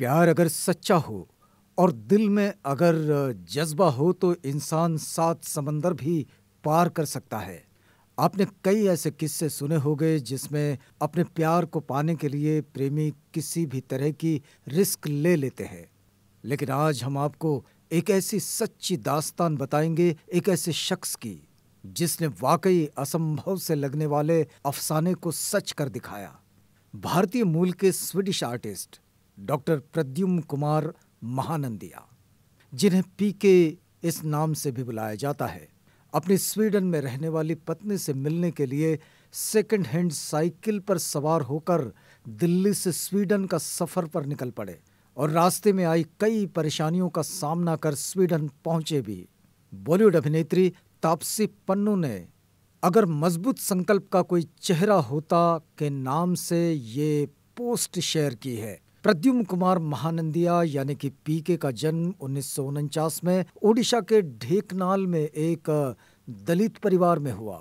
प्यार अगर सच्चा हो और दिल में अगर जज्बा हो तो इंसान सात समंदर भी पार कर सकता है आपने कई ऐसे किस्से सुने होंगे जिसमें अपने प्यार को पाने के लिए प्रेमी किसी भी तरह की रिस्क ले लेते हैं लेकिन आज हम आपको एक ऐसी सच्ची दास्तान बताएंगे एक ऐसे शख्स की जिसने वाकई असंभव से लगने वाले अफसाने को सच कर दिखाया भारतीय मूल के Swedish artist doctor Pradyumna Kumar Mahanandia जिन्हें पी के इस नाम से भी बुलाया जाता है अपनी स्वीडन में रहने वाली पत्नी से मिलने के लिए सेकंड हैंड साइकिल पर सवार होकर दिल्ली से स्वीडन का सफर पर निकल पड़े और रास्ते में आई कई परेशानियों का सामना कर स्वीडन पहुंचे भी बॉलीवुड अभिनेत्री तापसी पन्नू ने अगर मजबूत संकल्प का कोई चेहरा होता के नाम से ये पोस्ट शेयर की है प्रद्युम कुमार महानंदिया यानी कि पीके का जन्म उन्नीस में ओडिशा के ढेकनाल में एक दलित परिवार में हुआ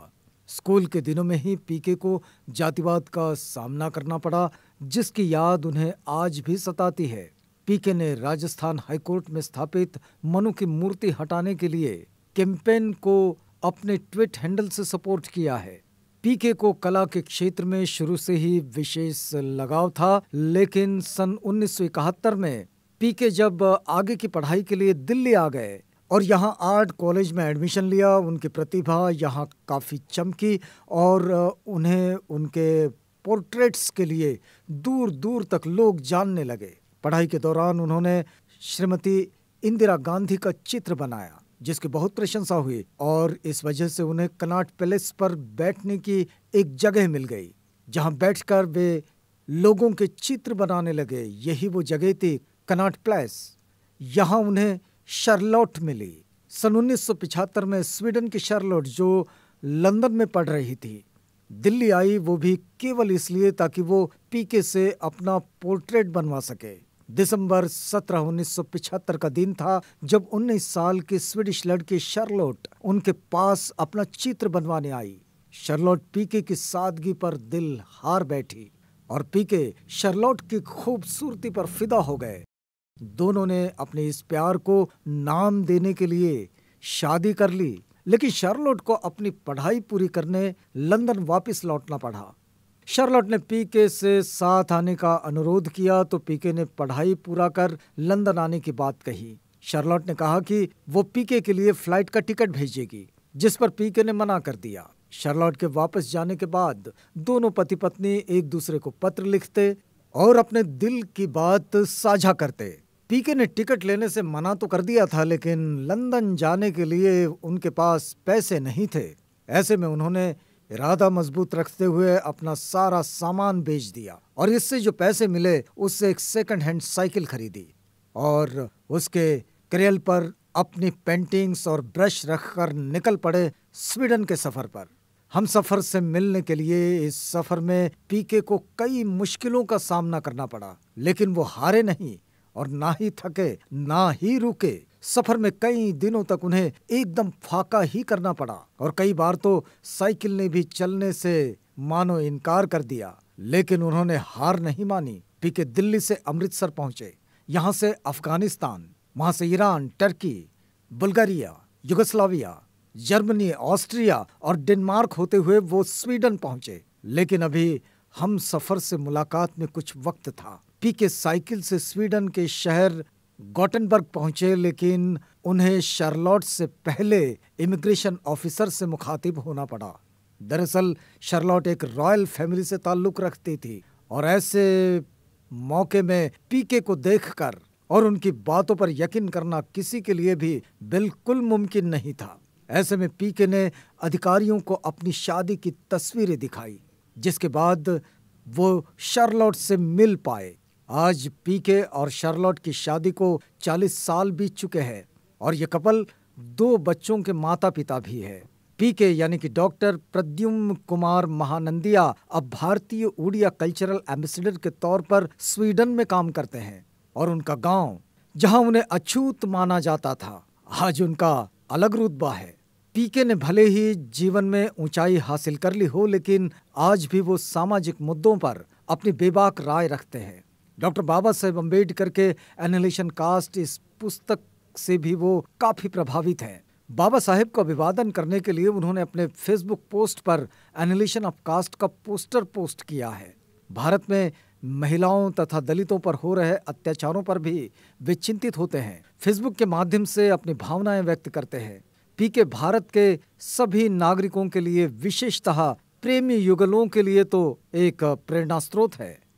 स्कूल के दिनों में ही पीके को जातिवाद का सामना करना पड़ा जिसकी याद उन्हें आज भी सताती है पीके ने राजस्थान हाईकोर्ट में स्थापित मनु की मूर्ति हटाने के लिए कैंपेन को अपने ट्विट हैंडल से सपोर्ट किया है पीके को कला के क्षेत्र में शुरू से ही विशेष लगाव था लेकिन सन 1971 में पीके जब आगे की पढ़ाई के लिए दिल्ली आ गए और यहाँ आर्ट कॉलेज में एडमिशन लिया उनकी प्रतिभा यहाँ काफ़ी चमकी और उन्हें उनके पोर्ट्रेट्स के लिए दूर दूर तक लोग जानने लगे पढ़ाई के दौरान उन्होंने श्रीमती इंदिरा गांधी का चित्र बनाया जिसकी बहुत प्रशंसा हुई और इस वजह से उन्हें कनाट पैलेस पर बैठने की एक जगह मिल गई जहां बैठकर वे लोगों के चित्र बनाने लगे यही वो जगह थी कनाट प्लेस यहां उन्हें शर्लॉट मिली सन उन्नीस में स्वीडन की शर्लोट जो लंदन में पढ़ रही थी दिल्ली आई वो भी केवल इसलिए ताकि वो पीके से अपना पोर्ट्रेट बनवा सके दिसंबर 17 1975 का दिन था जब 19 साल की स्वीडिश लड़की शर्लोट उनके पास अपना चित्र बनवाने आई शर्लोट पीके की सादगी पर दिल हार बैठी और पीके शर्लोट की खूबसूरती पर फिदा हो गए दोनों ने अपने इस प्यार को नाम देने के लिए शादी कर ली लेकिन शर्लोट को अपनी पढ़ाई पूरी करने लंदन वापस लौटना पड़ा शार्लॉट ने पीके से साथ आने का अनुरोध किया तो पीके ने पढ़ाई पूरा कर लंदन आने की बात कही शार्लॉट ने कहा कि वो पीके के लिए फ्लाइट का टिकट भेजेगी जिस पर पीके ने मना कर दिया शार्लॉट के वापस जाने के बाद दोनों पति पत्नी एक दूसरे को पत्र लिखते और अपने दिल की बात साझा करते पीके ने टिकट लेने से मना तो कर दिया था लेकिन लंदन जाने के लिए उनके पास पैसे नहीं थे ऐसे में उन्होंने इरादा मजबूत रखते हुए अपना सारा सामान बेच दिया और इससे जो पैसे मिले उससे एक सेकंड हैंड साइकिल खरीदी और उसके क्रेल पर अपनी पेंटिंग्स और ब्रश रखकर निकल पड़े स्वीडन के सफ़र पर हम सफ़र से मिलने के लिए इस सफ़र में पीके को कई मुश्किलों का सामना करना पड़ा लेकिन वो हारे नहीं और ना ही थके ना ही रुके सफर में कई दिनों तक उन्हें एकदम फाका ही करना पड़ा और कई बार तो साइकिल ने भी चलने से मानो इनकार कर दिया लेकिन उन्होंने हार नहीं मानी पीके दिल्ली से अमृतसर पहुंचे यहां से अफगानिस्तान वहां से Iran Turkey Bulgaria Yugoslavia Germany Austria और डेनमार्क होते हुए वो स्वीडन पहुंचे लेकिन अभी हम सफर से मुलाकात में कुछ वक्त था पीके साइकिल से स्वीडन के शहर गोटनबर्ग पहुंचे लेकिन उन्हें शर्लॉट से पहले इमिग्रेशन ऑफिसर से मुखातिब होना पड़ा दरअसल शर्लॉट एक रॉयल फैमिली से ताल्लुक रखती थी और ऐसे मौके में पीके को देखकर और उनकी बातों पर यकीन करना किसी के लिए भी बिल्कुल मुमकिन नहीं था ऐसे में पीके ने अधिकारियों को अपनी शादी की तस्वीरें दिखाई जिसके बाद वो शर्लॉट से मिल पाए आज पीके और शार्लॉट की शादी को 40 साल बीत चुके हैं और ये कपल दो बच्चों के माता पिता भी है पीके यानी कि डॉक्टर प्रद्युम कुमार महानंदिया अब भारतीय उड़िया कल्चरल एम्बेसडर के तौर पर स्वीडन में काम करते हैं और उनका गांव जहां उन्हें अछूत माना जाता था आज उनका अलग रुतबा है पीके ने भले ही जीवन में ऊंचाई हासिल कर ली हो लेकिन आज भी वो सामाजिक मुद्दों पर अपनी बेबाक राय रखते हैं डॉक्टर बाबा साहेब अम्बेडकर के एनिलेशन कास्ट इस पुस्तक से भी वो काफ़ी प्रभावित हैं बाबा साहेब को अभिवादन करने के लिए उन्होंने अपने फेसबुक पोस्ट पर एनिलेशन ऑफ कास्ट का पोस्टर पोस्ट किया है भारत में महिलाओं तथा दलितों पर हो रहे अत्याचारों पर भी वे चिंतित होते हैं फेसबुक के माध्यम से अपनी भावनाएं व्यक्त करते हैं पीके भारत के सभी नागरिकों के लिए विशेषतः प्रेमी युगलों के लिए तो एक प्रेरणा स्रोत है